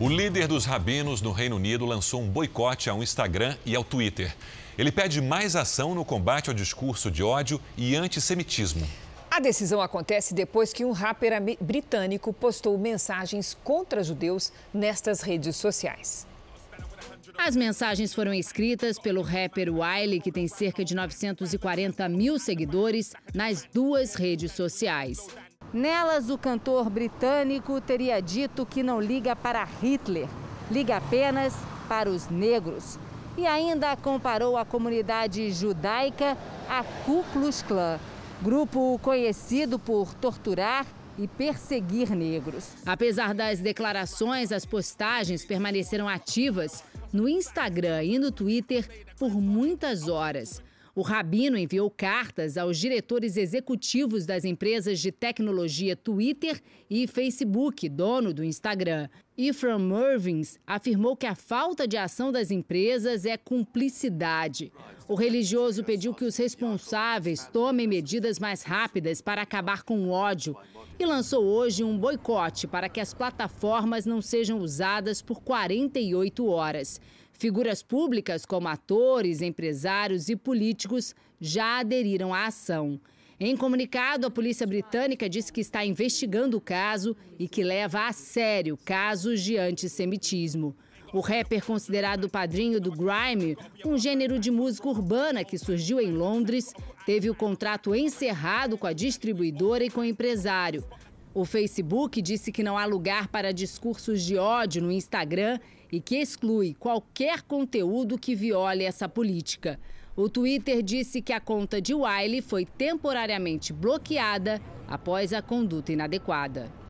O líder dos rabinos no Reino Unido lançou um boicote ao Instagram e ao Twitter. Ele pede mais ação no combate ao discurso de ódio e antissemitismo. A decisão acontece depois que um rapper britânico postou mensagens contra judeus nestas redes sociais. As mensagens foram escritas pelo rapper Wiley, que tem cerca de 940 mil seguidores nas duas redes sociais. Nelas, o cantor britânico teria dito que não liga para Hitler, liga apenas para os negros. E ainda comparou a comunidade judaica a Ku Klux Klan, grupo conhecido por torturar e perseguir negros. Apesar das declarações, as postagens permaneceram ativas no Instagram e no Twitter por muitas horas. O Rabino enviou cartas aos diretores executivos das empresas de tecnologia Twitter e Facebook, dono do Instagram. Ephraim Mervins afirmou que a falta de ação das empresas é cumplicidade. O religioso pediu que os responsáveis tomem medidas mais rápidas para acabar com o ódio e lançou hoje um boicote para que as plataformas não sejam usadas por 48 horas. Figuras públicas como atores, empresários e políticos já aderiram à ação. Em comunicado, a polícia britânica disse que está investigando o caso e que leva a sério casos de antissemitismo. O rapper considerado o padrinho do grime, um gênero de música urbana que surgiu em Londres, teve o contrato encerrado com a distribuidora e com o empresário. O Facebook disse que não há lugar para discursos de ódio no Instagram e que exclui qualquer conteúdo que viole essa política. O Twitter disse que a conta de Wiley foi temporariamente bloqueada após a conduta inadequada.